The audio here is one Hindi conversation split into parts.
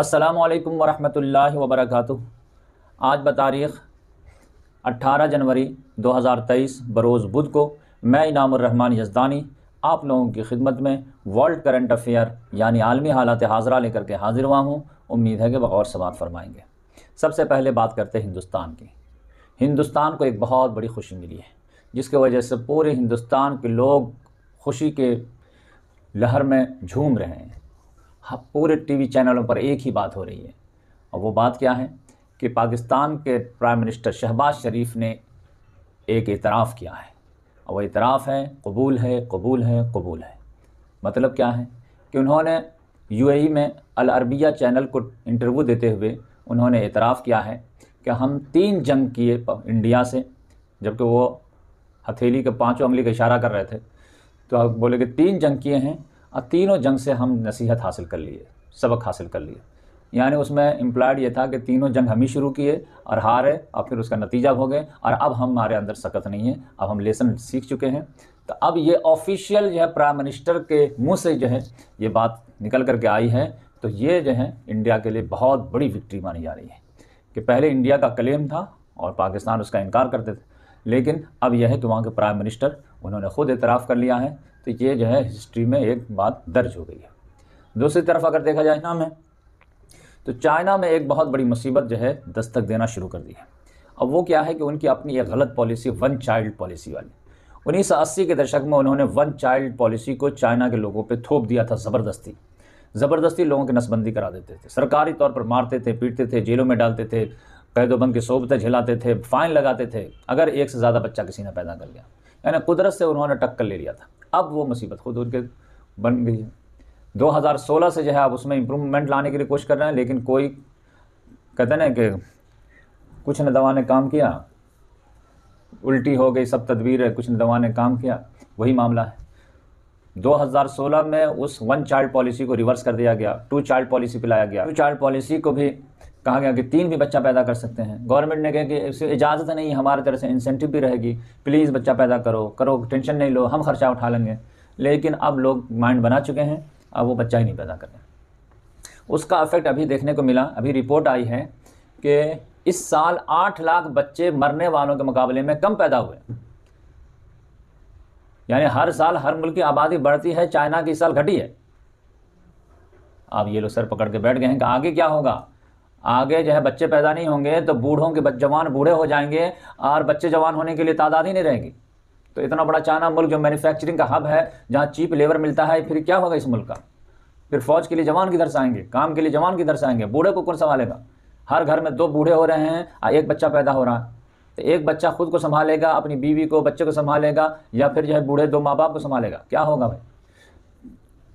असलकम वरहमल वबरक आज बतारीख़ 18 जनवरी 2023 बरोज़ बुध को मैं इनामान यजदानी आप लोगों की खिदमत में वर्ल्ड करंट अफेयर यानी आलमी हालात हाजरा लेकर के हाजिर हुआ हूँ उम्मीद है कि बगौर सवाल फरमाएंगे सबसे पहले बात करते हैं हिंदुस्तान की हिंदुस्तान को एक बहुत बड़ी खुशी मिली है जिसके वजह से पूरे हिंदुस्तान के लोग खुशी के लहर में झूम रहे हैं हाँ, पूरे टीवी चैनलों पर एक ही बात हो रही है और वो बात क्या है कि पाकिस्तान के प्राइम मिनिस्टर शहबाज शरीफ ने एक इतराफ़ किया है और वह इतराफ़ है कबूल है कबूल है कबूल है मतलब क्या है कि उन्होंने यूएई में अल अरबिया चैनल को इंटरव्यू देते हुए उन्होंने इतराफ़ किया है कि हम तीन जंग किए इंडिया से जबकि वो हथेली के पाँचों अंगली का इशारा कर रहे थे तो बोले कि तीन जंग किए हैं और तीनों जंग से हम नसीहत हासिल कर लिए सबक हासिल कर लिए यानी उसमें इम्प्लाइड ये था कि तीनों जंग हम ही शुरू किए और हारे और फिर उसका नतीजा हो गए और अब हम हमारे अंदर सकत नहीं है अब हम लेसन सीख चुके हैं तो अब ये ऑफिशियल जो है प्राइम मिनिस्टर के मुंह से जो है ये बात निकल करके आई है तो ये जो है इंडिया के लिए बहुत बड़ी विक्ट्री मानी जा रही है कि पहले इंडिया का क्लेम था और पाकिस्तान उसका इनकार करते थे लेकिन अब यह है कि वहाँ के प्राइम मिनिस्टर उन्होंने खुद एतराफ़ कर लिया है तो ये जो है हिस्ट्री में एक बात दर्ज हो गई है दूसरी तरफ अगर देखा जाए ना में तो चाइना में एक बहुत बड़ी मुसीबत जो है दस्तक देना शुरू कर दी है अब वो क्या है कि उनकी अपनी एक गलत पॉलिसी वन चाइल्ड पॉलिसी वाली उन्नीस सौ के दशक में उन्होंने वन चाइल्ड पॉलिसी को चाइना के लोगों पर थोप दिया था ज़बरदस्ती ज़बरदस्ती लोगों की नसबंदी करा देते थे सरकारी तौर पर मारते थे पीटते थे जेलों में डालते थे कैदोबंद के सोबते झेलाते थे फ़ाइन लगाते थे अगर एक से ज़्यादा बच्चा किसी ने पैदा कर लिया यानी कुदरत से उन्होंने टक्कर ले लिया था अब वो मुसीबत खुद उनके बन गई है 2016 से जो है अब उसमें इम्प्रूवमेंट लाने के लिए कोशिश कर रहे हैं लेकिन कोई कहते ना कि कुछ ने दवा ने काम किया उल्टी हो गई सब तदबीर है कुछ ने दवा ने काम किया वही मामला है 2016 में उस वन चाइल्ड पॉलिसी को रिवर्स कर दिया गया टू चाइल्ड पॉलिसी पे लाया गया टू चाइल्ड पॉलिसी को भी कहा गया कि तीन भी बच्चा पैदा कर सकते हैं गवर्नमेंट ने कहा कि इससे इजाज़त नहीं हमारे तरह से इंसेंटिव भी रहेगी प्लीज़ बच्चा पैदा करो करो टेंशन नहीं लो हम खर्चा उठा लेंगे लेकिन अब लोग माइंड बना चुके हैं अब वो बच्चा ही नहीं पैदा कर रहे उसका इफेक्ट अभी देखने को मिला अभी रिपोर्ट आई है कि इस साल आठ लाख बच्चे मरने वालों के मुकाबले में कम पैदा हुए यानी हर साल हर मुल्क की आबादी बढ़ती है चाइना की इस साल घटी है अब ये लोग सर पकड़ के बैठ गए हैं कि आगे क्या होगा आगे जो है बच्चे पैदा नहीं होंगे तो बूढ़ों के जवान बूढ़े हो जाएंगे और बच्चे जवान होने के लिए तादाद ही नहीं रहेगी तो इतना बड़ा चाइना मुल्क जो मैन्युफैक्चरिंग का हब है जहाँ चीप लेबर मिलता है फिर क्या होगा इस मुल्क का फिर फौज के लिए जवान किधर से आएंगे काम के लिए जवान किधर से आएंगे बूढ़े को कौन संभालेगा हर घर में दो बूढ़े हो रहे हैं और एक बच्चा पैदा हो रहा है तो एक बच्चा खुद को संभालेगा अपनी बीवी को बच्चे को संभालेगा या फिर जो है बूढ़े दो माँ बाप को संभालेगा क्या होगा भाई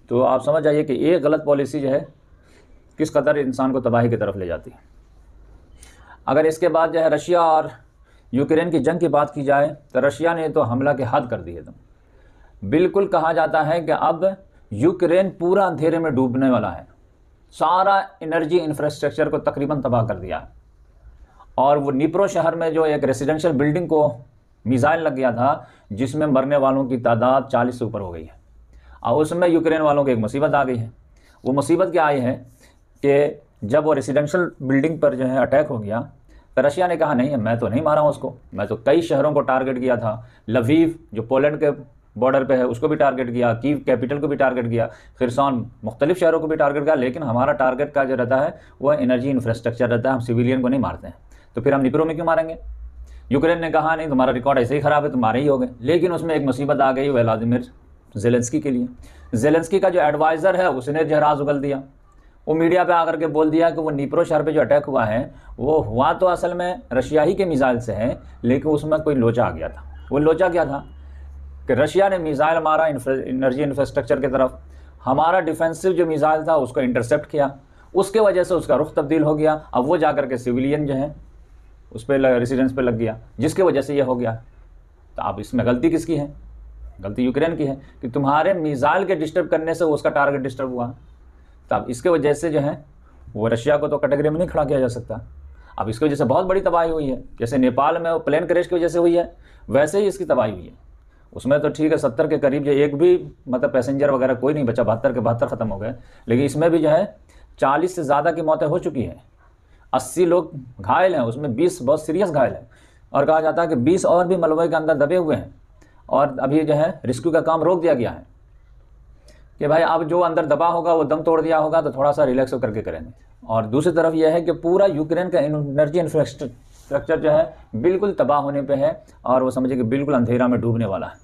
तो आप समझ जाइए कि ये गलत पॉलिसी जो है किस कदर इंसान को तबाही की तरफ ले जाती है अगर इसके बाद जो है रशिया और यूक्रेन की जंग की बात की जाए तो रशिया ने तो हमला के हद कर दी एकदम बिल्कुल कहा जाता है कि अब यूक्रेन पूरा अंधेरे में डूबने वाला है सारा एनर्जी इंफ्रास्ट्रक्चर को तकरीबन तबाह कर दिया और वो निप्रो शहर में जो एक रेजिडेंशियल बिल्डिंग को मिज़ाइल लग गया था जिसमें मरने वालों की तादाद 40 से ऊपर हो गई है और उसमें यूक्रेन वालों की एक मुसीबत आ गई है वो मुसीबत क्या आई है कि जब वो रेसिडेंशल बिल्डिंग पर जो है अटैक हो गया तो रशिया ने कहा नहीं मैं तो नहीं मारा उसको मैं तो कई शहरों को टारगेट किया था लवीव जो पोलैंड के बॉर्डर पे है उसको भी टारगेट किया कीव कैपिटल को भी टारगेट किया खिरसान मुख्तलिफ शहरों को भी टारगेट किया लेकिन हमारा टारगेट का जो रहता है वह एनर्जी इंफ्रास्ट्रक्चर रहता है हम सिविलियन को नहीं मारते हैं तो फिर हम निप्रो में क्यों मारेंगे यूक्रेन ने कहा नहीं तुम्हारा रिकॉर्ड ऐसे ही ख़राब है तो मारे ही हो गए लेकिन उसमें एक मुसीबत आ गई व्लादिमिर जेलेंसकी के लिए जेलेंसकी का जो एडवाइज़र है उसने जहराज उगल दिया वो मीडिया पे आकर के बोल दिया कि वो नीप्रो शहर पे जो अटैक हुआ है वो हुआ तो असल में रशिया ही के मिज़ाइल से है लेकिन उसमें कोई लोचा आ गया था वो लोचा क्या था कि रशिया ने मिज़ाइल मारा एनर्जी इंफ्रास्ट्रक्चर की तरफ हमारा डिफेंसिव जो मिसाइल था उसको इंटरसेप्ट किया उसके वजह से उसका रुख तब्दील हो गया अब वो जा के सिविलियन जो है उस पर रेसिडेंस पर लग गया जिसके वजह से ये हो गया तो आप इसमें गलती किसकी है गलती यूक्रेन की है कि तुम्हारे मिसाइल के डिस्टर्ब करने से उसका टारगेट डिस्टर्ब हुआ तो अब इसके वजह से जो है वो रशिया को तो कैटेगरी में नहीं खड़ा किया जा सकता अब इसकी वजह से बहुत बड़ी तबाही हुई है जैसे नेपाल में वो प्लेन क्रेश की वजह से हुई है वैसे ही इसकी तबाही हुई है उसमें तो ठीक है सत्तर के करीब जो एक भी मतलब पैसेंजर वगैरह कोई नहीं बचा बहत्तर के बहत्तर ख़त्म हो गए लेकिन इसमें भी जो है चालीस से ज़्यादा की मौतें हो चुकी हैं अस्सी लोग घायल हैं उसमें बीस बहुत सीरियस घायल हैं और कहा जाता है कि बीस और भी मलबे के अंदर दबे हुए हैं और अभी जो है रेस्क्यू का काम रोक दिया गया है कि भाई आप जो अंदर दबा होगा वो दम तोड़ दिया होगा तो थोड़ा सा रिलैक्स करके करेंगे और दूसरी तरफ यह है कि पूरा यूक्रेन का एनर्जी इंफ्रास्ट्रक्चर जो है बिल्कुल तबाह होने पे है और वो समझे कि बिल्कुल अंधेरा में डूबने वाला है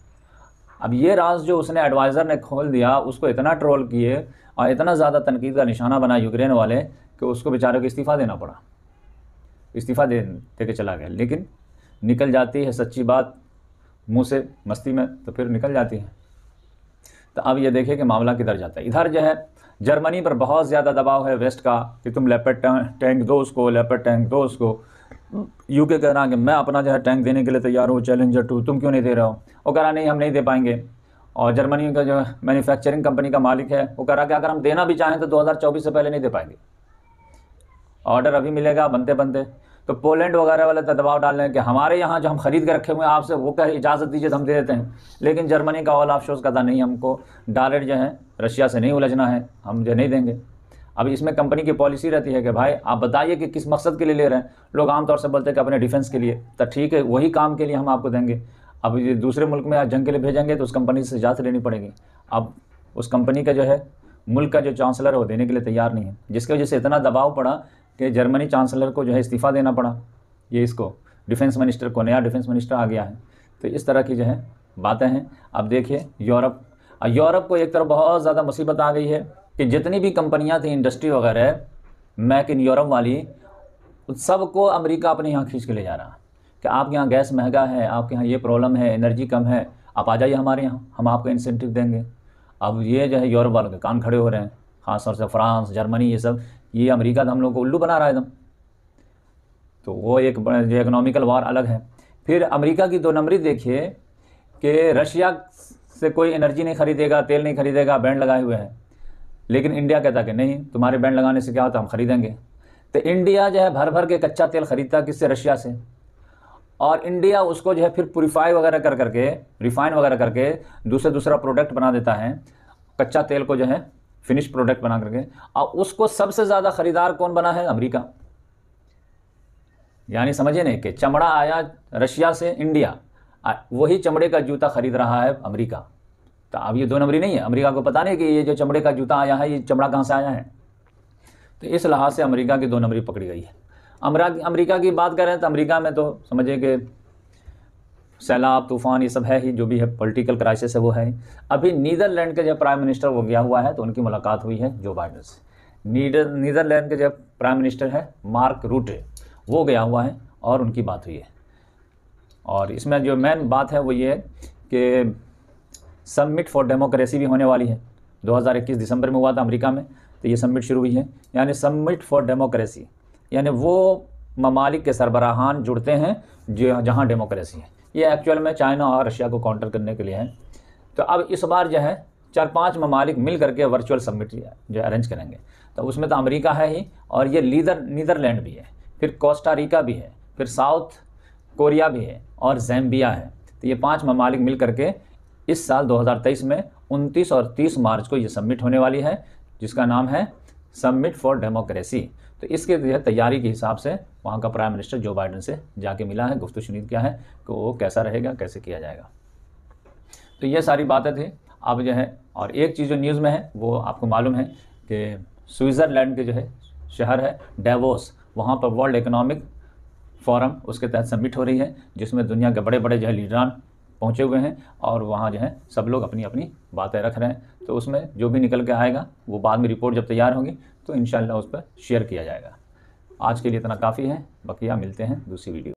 अब ये राज जो उसने एडवाइज़र ने खोल दिया उसको इतना ट्रोल किए और इतना ज़्यादा तनकीद का निशाना बना यूक्रेन वाले कि उसको बेचारे को इस्तीफ़ा देना पड़ा इस्तीफ़ा दे दे के चला गया लेकिन निकल जाती है सच्ची बात मुँह से मस्ती में तो फिर निकल जाती है तो अब ये देखिए कि मामला किधर जाता है इधर जो है जर्मनी पर बहुत ज़्यादा दबाव है वेस्ट का कि तुम लेपेड टैंक दो उसको लेपेड टैंक दो उसको यूके कह रहा है कि मैं अपना जो है टैंक देने के लिए तैयार हूँ चैलेंजर टू तुम क्यों नहीं दे रहे हो वो कह रहा नहीं हम नहीं दे पाएंगे और जर्मनी का जो मैन्युफैक्चरिंग कंपनी का मालिक है वो कह रहा कि अगर हम देना भी चाहें तो 2024 से पहले नहीं दे पाएंगे ऑर्डर अभी मिलेगा बनते बनते तो पोलैंड वगैरह वाले तो दबाव डाल रहे हैं कि हमारे यहाँ जो हम खरीद के रखे हुए हैं आपसे वो कह इजाज़त दीजिए तो हम दे देते हैं लेकिन जर्मनी का ऑल ऑफ कहता नहीं हमको डायरेक्ट जो है रशिया से नहीं उलझना है हम जो नहीं देंगे अब इसमें कंपनी की पॉलिसी रहती है कि भाई आप बताइए कि किस मकसद के लिए ले रहे हैं लोग आमतौर से बोलते हैं कि अपने डिफेंस के लिए तो ठीक है वही काम के लिए हम आपको देंगे अब ये दूसरे मुल्क में जंग के लिए भेजेंगे तो उस कंपनी से इजाज़त लेनी पड़ेगी अब उस कंपनी का जो है मुल्क का जो चांसलर है वो देने के लिए तैयार नहीं है जिसकी वजह से इतना दबाव पड़ा कि जर्मनी चांसलर को जो है इस्तीफ़ा देना पड़ा ये इसको डिफेंस मिनिस्टर को नया डिफेंस मिनिस्टर आ गया है तो इस तरह की जो है बातें हैं अब देखिए यूरोप यूरोप को एक तरफ बहुत ज़्यादा मुसीबत आ गई है कि जितनी भी कंपनियाँ थी इंडस्ट्री वगैरह मैक इन यूरोप वाली उन सबको अमरीका अपने यहाँ खींच के ले जा रहा कि आपके यहाँ गैस महंगा है आपके यहाँ ये प्रॉब्लम है एनर्जी कम है आप आ जाइए हमारे यहाँ हम आपको इंसेंटिव देंगे अब ये जो है यूरोप वालों के कान खड़े हो रहे हैं खासतौर से फ्रांस जर्मनी ये सब ये अमेरिका तो हम लोग को उल्लू बना रहा है एकदम तो वो एक जो इकोनॉमिकल वार अलग है फिर अमेरिका की दो नंबरी देखिए कि रशिया से कोई एनर्जी नहीं खरीदेगा तेल नहीं खरीदेगा बैंड लगाए हुए हैं लेकिन इंडिया कहता कि नहीं तुम्हारे बैंड लगाने से क्या होता हम खरीदेंगे तो इंडिया जो है भर भर के कच्चा तेल खरीदता किससे रशिया से और इंडिया उसको जो है फिर प्योरीफाई वगैरह कर करके रिफाइन वगैरह करके दूसरा दूसरा प्रोडक्ट बना देता है कच्चा तेल को जो है फिनिश प्रोडक्ट बना करके और उसको सबसे ज़्यादा ख़रीदार कौन बना है अमेरिका यानी समझे नहीं कि चमड़ा आया रशिया से इंडिया वही चमड़े का जूता खरीद रहा है अमेरिका तो अब ये दो नंबरी नहीं है अमेरिका को पता नहीं कि ये जो चमड़े का जूता आया है ये चमड़ा कहाँ से आया है तो इस लिहाज से अमेरिका की दो नंबरी पकड़ी गई है अमरा अमरीका की बात करें तो अमरीका में तो समझे कि सैलाब तूफान ये सब है ही जो भी है पॉलिटिकल क्राइसिस है वो है अभी नीदरलैंड के जब प्राइम मिनिस्टर वो गया हुआ है तो उनकी मुलाकात हुई है जो बाइडन से नीडर नीदरलैंड के जब प्राइम मिनिस्टर है मार्क रूटे वो गया हुआ है और उनकी बात हुई है और इसमें जो मेन बात है वो ये है कि सबमिट फॉर डेमोक्रेसी भी होने वाली है 2021 दिसंबर में हुआ था अमेरिका में तो ये सबमिट शुरू हुई है यानी सबमिट फॉर डेमोक्रेसी यानी वो ममालिक के सरबराहान जुड़ते हैं जो जहाँ डेमोक्रेसी है ये एक्चुअल में चाइना और रशिया को काउंटर करने के लिए हैं तो अब इस बार जो है चार पांच ममालिक मिल करके वर्चुअल समिट जो अरेंज करेंगे तो उसमें तो अमेरिका है ही और ये लीदर नीदरलैंड भी है फिर कोस्टारिका भी है फिर साउथ कोरिया भी है और जैम्बिया है तो ये पांच ममालिक मिल करके इस साल 2023 में 29 और 30 मार्च को ये समिट होने वाली है जिसका नाम है सबमिट फॉर डेमोक्रेसी तो इसके तैयारी के हिसाब से वहाँ का प्राइम मिनिस्टर जो बाइडन से जाके मिला है गुफ्त शुनीद क्या है कि वो कैसा रहेगा कैसे किया जाएगा तो ये सारी बातें थी अब जो है और एक चीज़ जो न्यूज़ में है वो आपको मालूम है कि स्विट्ज़रलैंड के जो है शहर है डेवोस वहाँ पर वर्ल्ड इकोनॉमिक फोरम उसके तहत सबमिट हो रही है जिसमें दुनिया के बड़े बड़े जो है लीडरान पहुँचे हुए हैं और वहाँ जो है सब लोग अपनी अपनी बातें रख रहे हैं तो उसमें जो भी निकल के आएगा वो बाद में रिपोर्ट जब तैयार होगी तो इन उस पर शेयर किया जाएगा आज के लिए इतना काफ़ी है बकिया मिलते हैं दूसरी वीडियो